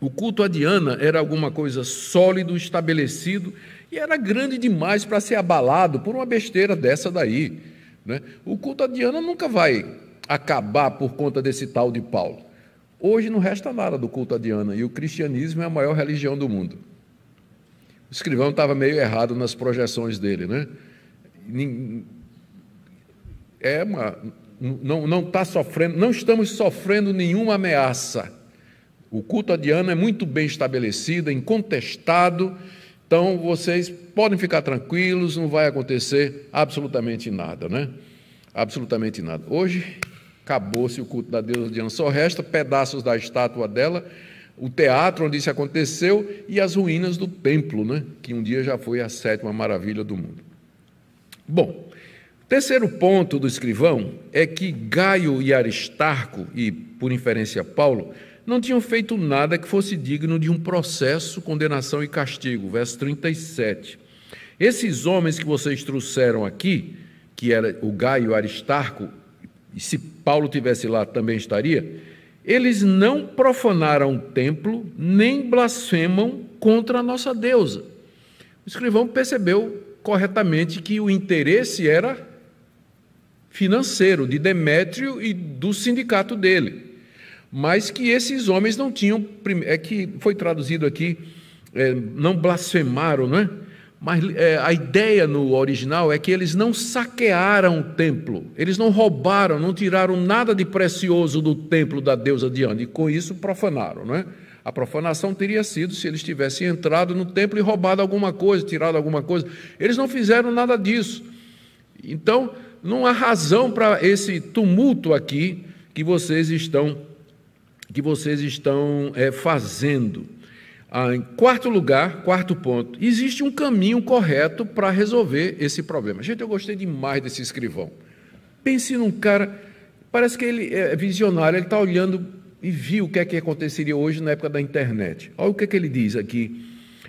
o culto a Diana era alguma coisa sólido, estabelecido e era grande demais para ser abalado por uma besteira dessa daí. Né? O culto a Diana nunca vai acabar por conta desse tal de Paulo. Hoje não resta nada do culto a Diana e o cristianismo é a maior religião do mundo escrivão estava meio errado nas projeções dele, né? É uma, não, não está sofrendo, não estamos sofrendo nenhuma ameaça. O culto a Diana é muito bem estabelecido, é incontestado, então vocês podem ficar tranquilos, não vai acontecer absolutamente nada, né? Absolutamente nada. Hoje acabou-se o culto da deusa Diana, só resta pedaços da estátua dela o teatro onde isso aconteceu e as ruínas do templo, né? que um dia já foi a sétima maravilha do mundo. Bom, terceiro ponto do escrivão é que Gaio e Aristarco, e por inferência Paulo, não tinham feito nada que fosse digno de um processo, condenação e castigo. Verso 37. Esses homens que vocês trouxeram aqui, que era o Gaio e Aristarco, e se Paulo tivesse lá também estaria, eles não profanaram o templo, nem blasfemam contra a nossa deusa. O escrivão percebeu corretamente que o interesse era financeiro de Demétrio e do sindicato dele, mas que esses homens não tinham, é que foi traduzido aqui, é, não blasfemaram, não é? Mas é, a ideia no original é que eles não saquearam o templo, eles não roubaram, não tiraram nada de precioso do templo da deusa Diana, e com isso profanaram, não é? A profanação teria sido se eles tivessem entrado no templo e roubado alguma coisa, tirado alguma coisa. Eles não fizeram nada disso. Então, não há razão para esse tumulto aqui que vocês estão que vocês estão é, fazendo. Ah, em quarto lugar, quarto ponto, existe um caminho correto para resolver esse problema. Gente, eu gostei demais desse escrivão. Pense num cara, parece que ele é visionário, ele está olhando e viu o que é que aconteceria hoje na época da internet. Olha o que é que ele diz aqui.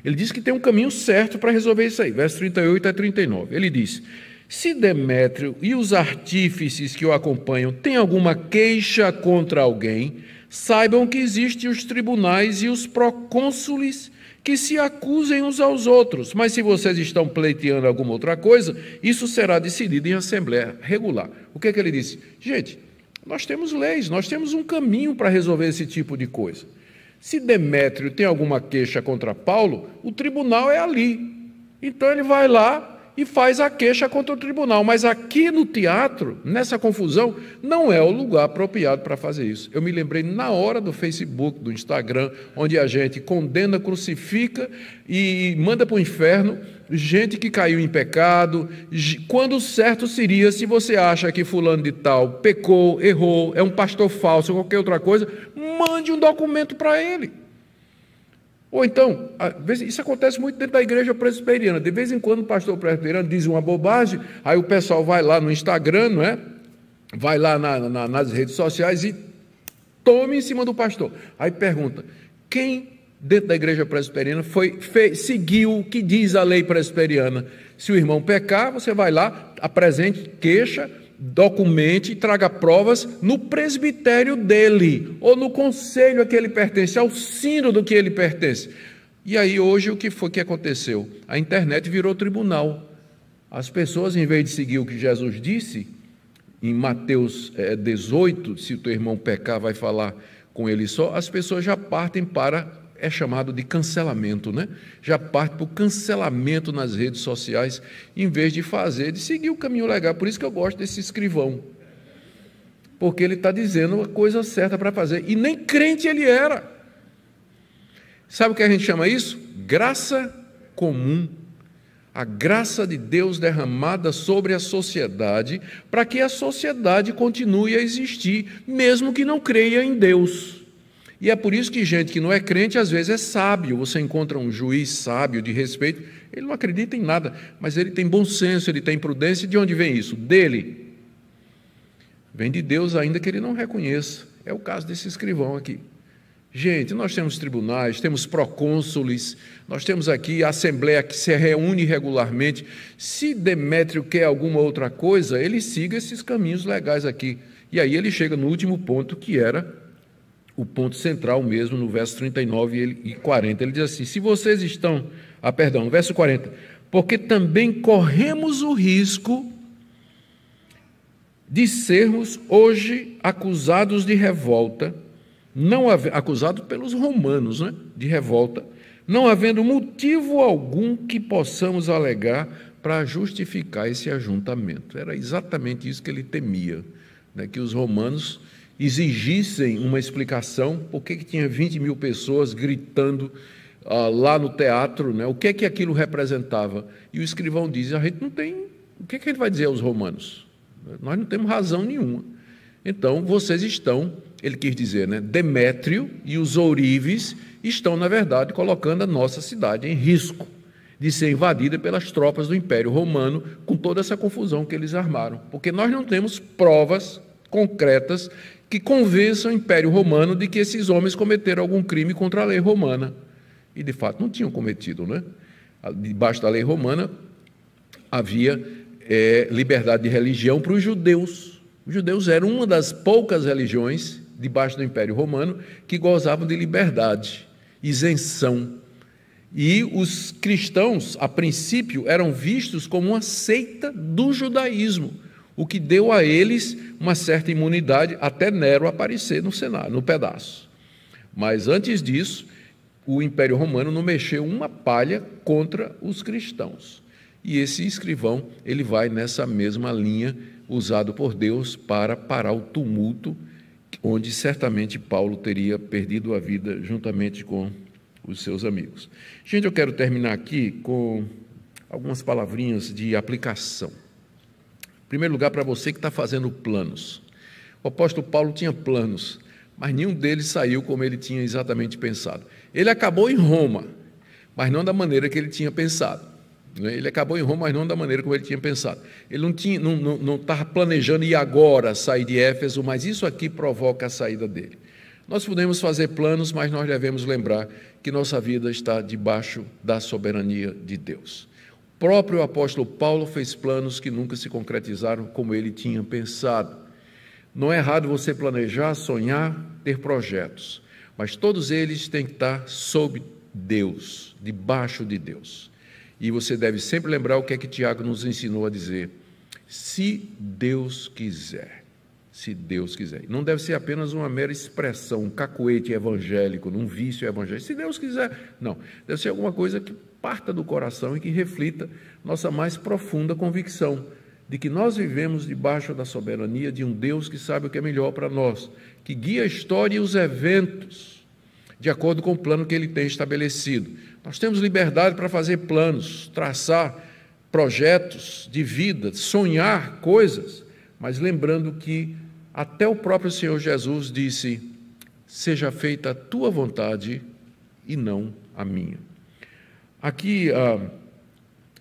Ele diz que tem um caminho certo para resolver isso aí, verso 38 a 39. Ele diz: Se Demétrio e os artífices que o acompanham têm alguma queixa contra alguém, saibam que existem os tribunais e os procônsules que se acusem uns aos outros. Mas se vocês estão pleiteando alguma outra coisa, isso será decidido em assembleia regular. O que é que ele disse? Gente, nós temos leis, nós temos um caminho para resolver esse tipo de coisa. Se Demétrio tem alguma queixa contra Paulo, o tribunal é ali. Então ele vai lá, e faz a queixa contra o tribunal. Mas aqui no teatro, nessa confusão, não é o lugar apropriado para fazer isso. Eu me lembrei na hora do Facebook, do Instagram, onde a gente condena, crucifica e manda para o inferno gente que caiu em pecado, quando certo seria se você acha que fulano de tal pecou, errou, é um pastor falso, qualquer outra coisa, mande um documento para ele. Ou então, isso acontece muito dentro da igreja presbiteriana. De vez em quando o pastor presbiteriano diz uma bobagem, aí o pessoal vai lá no Instagram, não é? Vai lá na, na, nas redes sociais e toma em cima do pastor. Aí pergunta: quem dentro da igreja presbiteriana foi, fez, seguiu o que diz a lei presbiteriana? Se o irmão pecar, você vai lá, apresente queixa, documente e traga provas no presbitério dele, ou no conselho a que ele pertence, ao do que ele pertence. E aí hoje o que foi que aconteceu? A internet virou tribunal. As pessoas, em vez de seguir o que Jesus disse, em Mateus 18, eh, se o teu irmão pecar, vai falar com ele só, as pessoas já partem para é chamado de cancelamento, né? Já parte para o cancelamento nas redes sociais, em vez de fazer, de seguir o caminho legal. Por isso que eu gosto desse escrivão. Porque ele está dizendo a coisa certa para fazer. E nem crente ele era. Sabe o que a gente chama isso? Graça comum. A graça de Deus derramada sobre a sociedade, para que a sociedade continue a existir, mesmo que não creia em Deus. E é por isso que gente que não é crente às vezes é sábio. Você encontra um juiz sábio de respeito, ele não acredita em nada, mas ele tem bom senso, ele tem prudência. De onde vem isso? Dele. Vem de Deus, ainda que ele não reconheça. É o caso desse escrivão aqui. Gente, nós temos tribunais, temos procônsules, nós temos aqui a Assembleia que se reúne regularmente. Se Demétrio quer alguma outra coisa, ele siga esses caminhos legais aqui. E aí ele chega no último ponto, que era o ponto central mesmo no verso 39 e 40. Ele diz assim: Se vocês estão. Ah, perdão, no verso 40. Porque também corremos o risco de sermos hoje acusados de revolta, não acusados pelos romanos né, de revolta, não havendo motivo algum que possamos alegar para justificar esse ajuntamento. Era exatamente isso que ele temia, né, que os romanos exigissem uma explicação por que, tinha 20 mil pessoas gritando ah, lá no teatro, né? o que é que aquilo representava. E o escrivão diz: a gente não tem. O que, é que a gente vai dizer aos romanos? Nós não temos razão nenhuma. Então, vocês estão, ele quis dizer, né? Demétrio e os ourives estão, na verdade, colocando a nossa cidade em risco de ser invadida pelas tropas do Império Romano, com toda essa confusão que eles armaram. Porque nós não temos provas concretas que convença o Império Romano de que esses homens cometeram algum crime contra a lei romana. E de fato não tinham cometido, né? Debaixo da lei romana havia é, liberdade de religião para os judeus. Os judeus eram uma das poucas religiões debaixo do Império Romano que gozavam de liberdade, isenção. E os cristãos, a princípio, eram vistos como uma seita do judaísmo o que deu a eles uma certa imunidade até Nero aparecer no Senado, no pedaço. Mas antes disso, o Império Romano não mexeu uma palha contra os cristãos. E esse escrivão, ele vai nessa mesma linha usado por Deus para parar o tumulto onde certamente Paulo teria perdido a vida juntamente com os seus amigos. Gente, eu quero terminar aqui com algumas palavrinhas de aplicação primeiro lugar, para você que está fazendo planos. O apóstolo Paulo tinha planos, mas nenhum deles saiu como ele tinha exatamente pensado. Ele acabou em Roma, mas não da maneira que ele tinha pensado. Né? Ele acabou em Roma, mas não da maneira como ele tinha pensado. Ele não estava não, não, não planejando ir agora sair de Éfeso, mas isso aqui provoca a saída dele. Nós podemos fazer planos, mas nós devemos lembrar que nossa vida está debaixo da soberania de Deus próprio apóstolo Paulo fez planos que nunca se concretizaram como ele tinha pensado. Não é errado você planejar, sonhar, ter projetos, mas todos eles têm que estar sob Deus, debaixo de Deus. E você deve sempre lembrar o que é que Tiago nos ensinou a dizer: se Deus quiser, se Deus quiser. Não deve ser apenas uma mera expressão, um cacuete evangélico, num vício evangélico. Se Deus quiser, não. Deve ser alguma coisa que parta do coração e que reflita nossa mais profunda convicção de que nós vivemos debaixo da soberania de um Deus que sabe o que é melhor para nós, que guia a história e os eventos de acordo com o plano que ele tem estabelecido. Nós temos liberdade para fazer planos, traçar projetos de vida, sonhar coisas, mas lembrando que até o próprio Senhor Jesus disse: Seja feita a tua vontade e não a minha. Aqui, ah,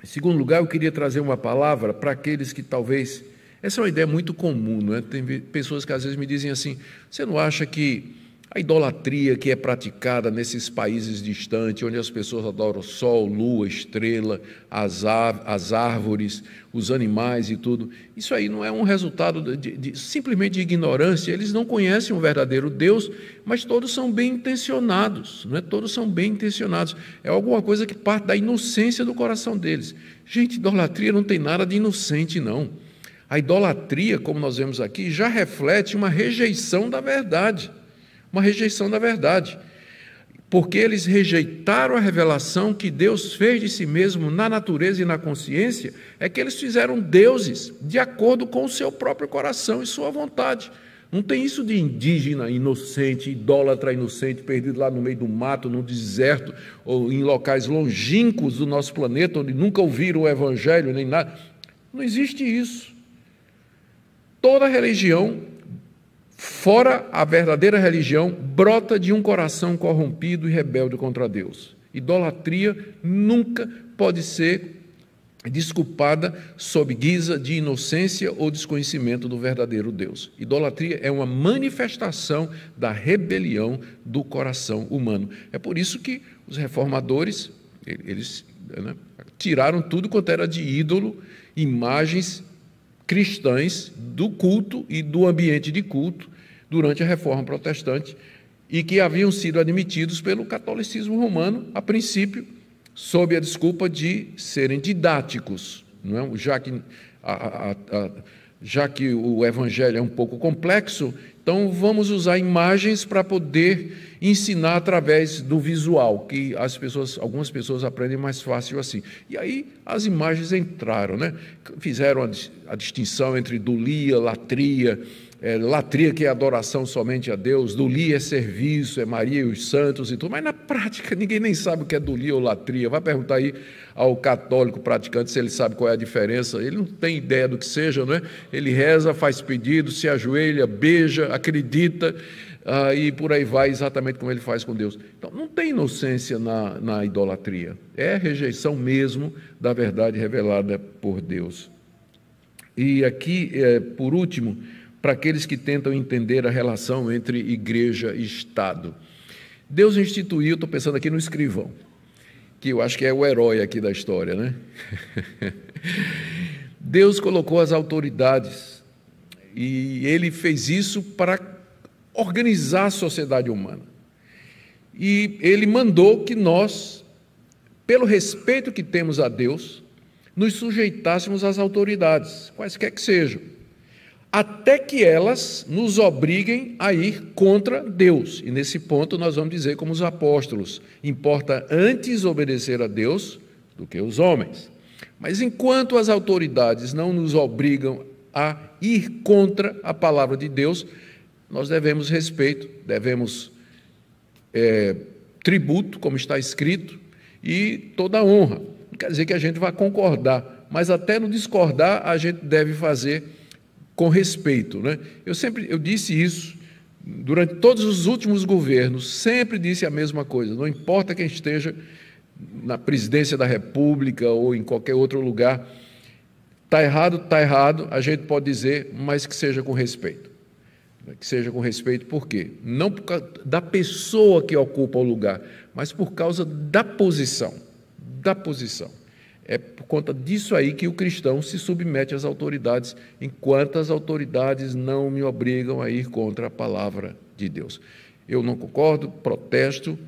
em segundo lugar, eu queria trazer uma palavra para aqueles que talvez. Essa é uma ideia muito comum, não é? Tem pessoas que às vezes me dizem assim: você não acha que a idolatria que é praticada nesses países distantes, onde as pessoas adoram o sol, lua, estrela, as, as árvores, os animais e tudo, isso aí não é um resultado de, de, simplesmente de ignorância. Eles não conhecem o verdadeiro Deus, mas todos são bem intencionados, não é? Todos são bem intencionados. É alguma coisa que parte da inocência do coração deles. Gente, idolatria não tem nada de inocente, não. A idolatria, como nós vemos aqui, já reflete uma rejeição da verdade uma rejeição da verdade, porque eles rejeitaram a revelação que Deus fez de si mesmo na natureza e na consciência, é que eles fizeram deuses de acordo com o seu próprio coração e sua vontade. Não tem isso de indígena inocente, idólatra inocente, perdido lá no meio do mato, no deserto, ou em locais longínquos do nosso planeta, onde nunca ouviram o evangelho nem nada. Não existe isso. Toda religião fora a verdadeira religião, brota de um coração corrompido e rebelde contra Deus. Idolatria nunca pode ser desculpada sob guisa de inocência ou desconhecimento do verdadeiro Deus. Idolatria é uma manifestação da rebelião do coração humano. É por isso que os reformadores, eles né, tiraram tudo quanto era de ídolo, imagens cristãs do culto e do ambiente de culto durante a reforma protestante e que haviam sido admitidos pelo catolicismo romano, a princípio, sob a desculpa de serem didáticos, não é? já, que, a, a, a, já que o evangelho é um pouco complexo, então vamos usar imagens para poder ensinar através do visual, que as pessoas, algumas pessoas aprendem mais fácil assim. E aí as imagens entraram, né? fizeram a, distinção entre dulia, latria, é, latria que é adoração somente a Deus, dolia é serviço, é Maria e os santos e tudo, mas na prática ninguém nem sabe o que é dolia ou latria. Vai perguntar aí ao católico praticante se ele sabe qual é a diferença. Ele não tem ideia do que seja, não é? Ele reza, faz pedido, se ajoelha, beija, acredita ah, e por aí vai, exatamente como ele faz com Deus. Então não tem inocência na, na idolatria, é rejeição mesmo da verdade revelada por Deus. E aqui, é, por último, para aqueles que tentam entender a relação entre igreja e Estado. Deus instituiu, estou pensando aqui no escrivão, que eu acho que é o herói aqui da história, né? Deus colocou as autoridades e ele fez isso para organizar a sociedade humana. E ele mandou que nós, pelo respeito que temos a Deus, nos sujeitássemos às autoridades, quaisquer que sejam até que elas nos obriguem a ir contra Deus. E nesse ponto nós vamos dizer como os apóstolos: importa antes obedecer a Deus do que os homens. Mas enquanto as autoridades não nos obrigam a ir contra a palavra de Deus, nós devemos respeito, devemos é, tributo, como está escrito, e toda honra. Não quer dizer que a gente vá concordar, mas até no discordar a gente deve fazer com respeito. Né? Eu sempre eu disse isso durante todos os últimos governos, sempre disse a mesma coisa. Não importa quem esteja na presidência da República ou em qualquer outro lugar, está errado, está errado, a gente pode dizer, mas que seja com respeito. Que seja com respeito, por quê? Não por causa da pessoa que ocupa o lugar, mas por causa da posição. Da posição. É por conta disso aí que o cristão se submete às autoridades, enquanto as autoridades não me obrigam a ir contra a palavra de Deus. Eu não concordo, protesto,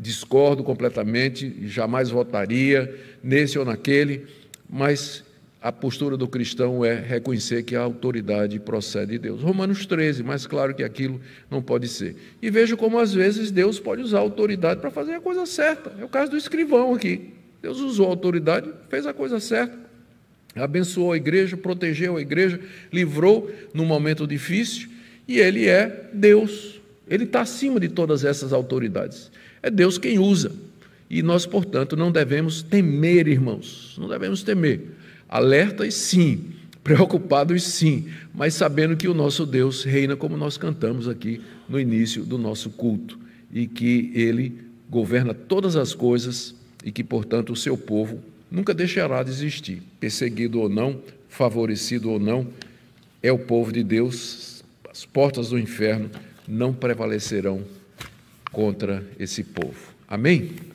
discordo completamente, jamais votaria nesse ou naquele, mas a postura do cristão é reconhecer que a autoridade procede de Deus. Romanos 13, mais claro que aquilo não pode ser. E vejo como às vezes Deus pode usar a autoridade para fazer a coisa certa. É o caso do escrivão aqui. Deus usou a autoridade, fez a coisa certa, abençoou a igreja, protegeu a igreja, livrou num momento difícil, e ele é Deus. Ele está acima de todas essas autoridades. É Deus quem usa. E nós, portanto, não devemos temer, irmãos. Não devemos temer. Alertas, sim. Preocupados, sim. Mas sabendo que o nosso Deus reina, como nós cantamos aqui no início do nosso culto. E que ele governa todas as coisas e que, portanto, o seu povo nunca deixará de existir, perseguido ou não, favorecido ou não, é o povo de Deus, as portas do inferno não prevalecerão contra esse povo. Amém?